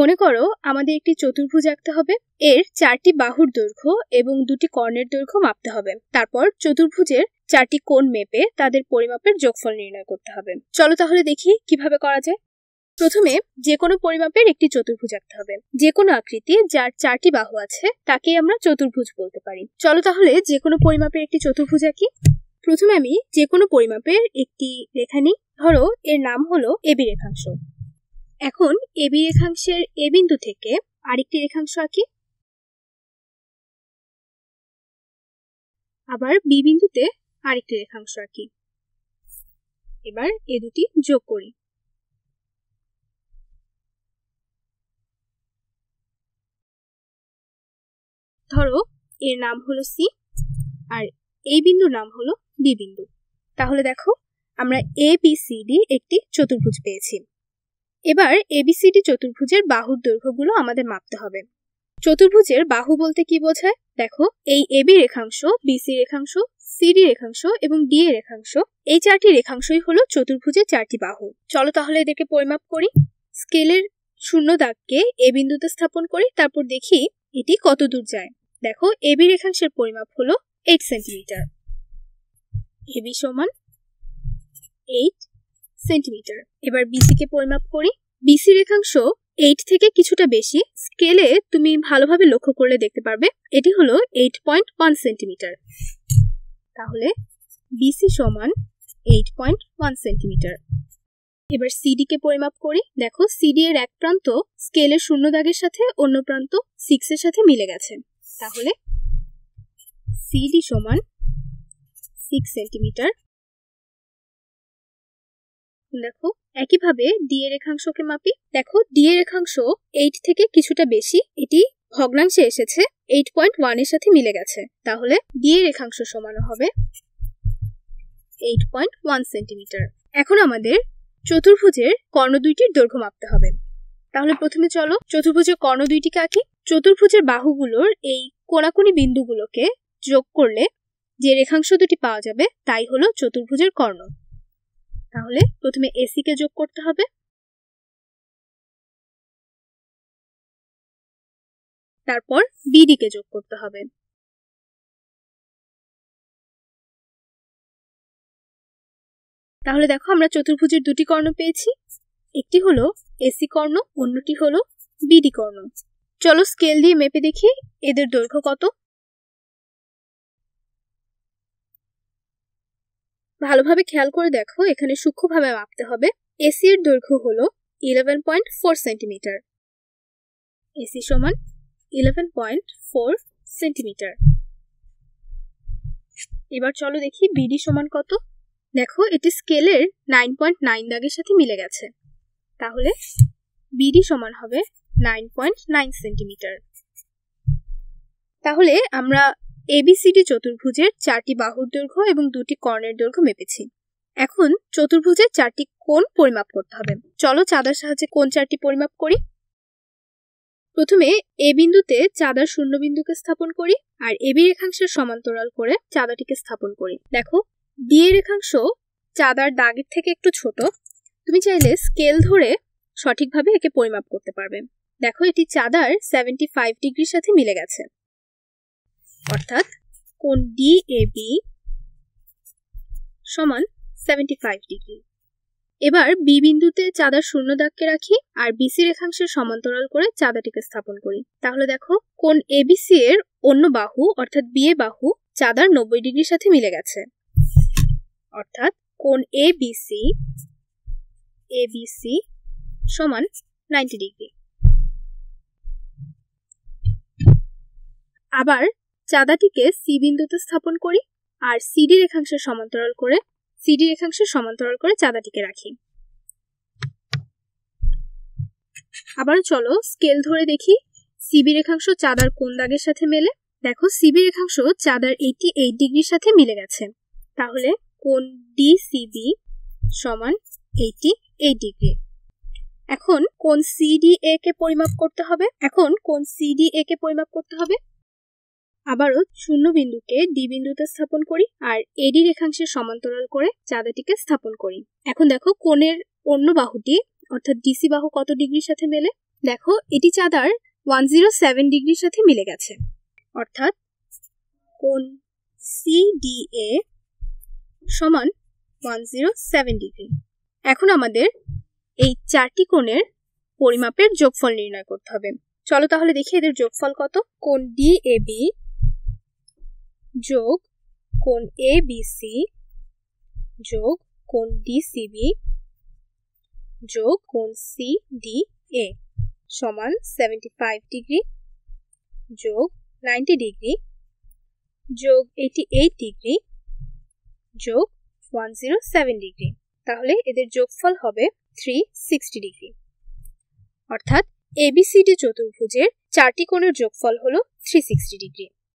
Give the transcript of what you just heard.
মনে করো আমাদের একটি চতুর্ভুজ আঁকতে হবে এর চারটি বাহুর দৈর্ঘ্য এবং দুটি কর্ণের দৈর্ঘ্য মাপতে হবে তারপর চতুর্ভুজের চারটি কোণ মেপে তাদের পরিমাপের যোগফল নির্ণয় করতে হবে চলো তাহলে দেখি কিভাবে করা যায় প্রথমে যে কোনো পরিমাপের একটি চতুর্ভুজ আঁকতে হবে যে কোনো আকৃতি যার চারটি বাহু আছে তাকে আমরা চতুর্ভুজ বলতে পারি চলো তাহলে যে কোনো পরিমাপের একটি চতুর্ভুজ আঁকি প্রথমে আমি যে কোনো পরিমাপের একটি রেখা নিই ধরো এর নাম হলো এবি রেখাংশ এখন এবি রেখাংশের এ বিন্দু থেকে আরেকটি রেখাংশ আঁকি আবার বি বিন্দুতে আরেকটি রেখাংশ আঁকি এবার এ দুটি যোগ করি ধরো এর নাম হলো সি আর এই বিন্দুর নাম হলো বি বিন্দু তাহলে দেখো আমরা এ বি সি ডি একটি চতুর্ভুজ পেয়েছি এবার এবিসিডি চতুর্ভুজের বাহুর দৈর্ঘ্যগুলো আমাদের মাপতে হবে চতুর্ভুজের বাহু বলতে কি বোঝায় দেখো এই এবি রেখাংশ বিসি রেখাংশ সিডি রেখাংশ এবং ডি এ রেখাংশ এই চারটি রেখাংশই হলো চতুর্ভুজের চারটি বাহু চলো তাহলে এদেরকে পরিমাপ করি স্কেলের শূন্য দাগকে এ বিন্দুতে স্থাপন করি তারপর দেখি এটি কত দূর যায় দেখো এবি রেখাংশের পরিমাপ হলো এইট সেন্টিমিটার এবি সমান এইট সেন্টিমিটার এবার কে পরিমাপ করি বিসি রেখাংশ এইট থেকে কিছুটা বেশি স্কেলে তুমি ভালোভাবে লক্ষ্য করলে দেখতে পারবে এটি হলো এইট পয়েন্ট ওয়ান সেন্টিমিটার তাহলে বিসি সমান এইট পয়েন্ট ওয়ান সেন্টিমিটার এবার সিডিকে পরিমাপ করি দেখো সিডি এর এক প্রান্ত স্কেলের শূন্য দাগের সাথে অন্য প্রান্ত সিক্স এর সাথে মিলে গেছে তাহলে সিডি সমান সিক্স সেন্টিমিটার দেখো একইভাবে ডি এর রেখাংশকে মাপি দেখো ডি এর রেখাংশ এইট থেকে কিছুটা বেশি এটি ভগ্নাংশে এসেছে এইট পয়েন্ট ওয়ানের সাথে মিলে গেছে তাহলে ডি এর রেখাংশ সমান হবে এইট পয়েন্ট ওয়ান সেন্টিমিটার এখন আমাদের চতুর্ভুজের কর্ণ দুইটির দৈর্ঘ্য মাপতে হবে তাহলে প্রথমে চলো চতুর্ভুজের কর্ণ দুইটিকে আঁকি চতুর্ভুজের বাহুগুলোর এই কোনাকুনি বিন্দুগুলোকে যোগ করলে যে রেখাংশ দুটি পাওয়া যাবে তাই হলো চতুর্ভুজের কর্ণ তাহলে প্রথমে এসি কে যোগ করতে হবে তারপর বিডি কে যোগ করতে হবে তাহলে দেখো আমরা চতুর্ভুজের দুটি কর্ণ পেয়েছি একটি হলো এসি কর্ণ অন্যটি হলো বিডি কর্ণ চলো স্কেল দিয়ে মেপে দেখি এদের দৈর্ঘ্য কত ভালোভাবে খেয়াল করে দেখো এখানে সূক্ষ্মভাবে মাপতে হবে এসি এর দৈর্ঘ্য হল eleven point four centimetre AC সমান ইলেভেন পয়েন্ট ফোর সেন্টিমিটার এবার চলো দেখি বিডি সমান কত দেখো এটি স্কেলের নাইন পয়েন্ট নাইন দাগের সাথে মিলে গেছে তাহলে বিডি সমান হবে নাইন পয়েন্ট নাইন সেন্টিমিটার তাহলে আমরা এবিসিডি চতুর্ভুজের চারটি বাহুর দৈর্ঘ্য এবং দুটি কর্ণের দৈর্ঘ্য মেপেছি এখন চতুর্ভুজের চারটি কোণ পরিমাপ করতে হবে চলো চাঁদার সাহায্যে কোন চারটি পরিমাপ করি প্রথমে এ বিন্দুতে চাঁদার শূন্য বিন্দুকে স্থাপন করি আর এবি রেখাংশের সমান্তরাল করে চাঁদাটিকে স্থাপন করি দেখো ডিএ রেখাংশ চাঁদার দাগের থেকে একটু ছোট তুমি চাইলে স্কেল ধরে সঠিকভাবে একে পরিমাপ করতে পারবে দেখো এটি চাঁদার সেভেন্টি ফাইভ ডিগ্রির সাথে মিলে গেছে অর্থাৎ কোন ডি এ বি সমান সেভেন্টি ফাইভ ডিগ্রি এবার বি বিন্দুতে চাঁদার শূন্য দাগকে রাখি আর বিসি রেখাংশের সমান্তরাল করে চাঁদাটিকে স্থাপন করি তাহলে দেখো কোন এবিসি এর অন্য বাহু অর্থাৎ বি এ বাহু চাঁদার নব্বই ডিগ্রির সাথে মিলে গেছে অর্থাৎ কোন এবিসি এবিসি সমান নাইনটি ডিগ্রি আবার চাঁদাটিকে সি বিন্দুতে স্থাপন করি আর সিডি রেখাংশের সমান্তরাল করে সিডি রেখাংশের সমান্তরাল করে চাঁদাটিকে রাখি আবার চলো স্কেল ধরে দেখি সিবি রেখাংশ চাঁদার কোন দাগের সাথে মেলে দেখো সিবি রেখাংশ চাঁদার এইটি এইট ডিগ্রির সাথে মিলে গেছে তাহলে কোন ডি সিবি সমান এইটি এইট ডিগ্রি এখন কোন সিডি এ কে পরিমাপ করতে হবে এখন কোন সিডি এ কে পরিমাপ করতে হবে আবারও শূন্য বিন্দুকে ডি বিন্দুতে স্থাপন করি আর এডি রেখাংশের সমান্তরাল করে চাঁদাটিকে স্থাপন করি এখন দেখো কোণের অন্য বাহুটি অর্থাৎ ডিসি বাহু কত ডিগ্রির সাথে মেলে দেখো এটি চাঁদার ওয়ান জিরো সেভেন ডিগ্রির সাথে মিলে গেছে অর্থাৎ কোণ এ সমান ওয়ান জিরো সেভেন ডিগ্রি এখন আমাদের এই চারটি কোণের পরিমাপের যোগফল নির্ণয় করতে হবে চলো তাহলে দেখি এদের যোগফল কত কোণ ডি এ বি যোগ কোন এ বিসি যোগ কোন ডিসিবি যোগ কোন সি ডি এ সমান সেভেন্টি ফাইভ ডিগ্রি যোগ নাইনটি ডিগ্রি যোগ এইটি এইট ডিগ্রি যোগ ওয়ান জিরো সেভেন ডিগ্রি তাহলে এদের যোগফল হবে থ্রি সিক্সটি ডিগ্রি অর্থাৎ এবিসিডি চতুর্ভুজের চারটি কোণের যোগফল হলো থ্রি সিক্সটি ডিগ্রি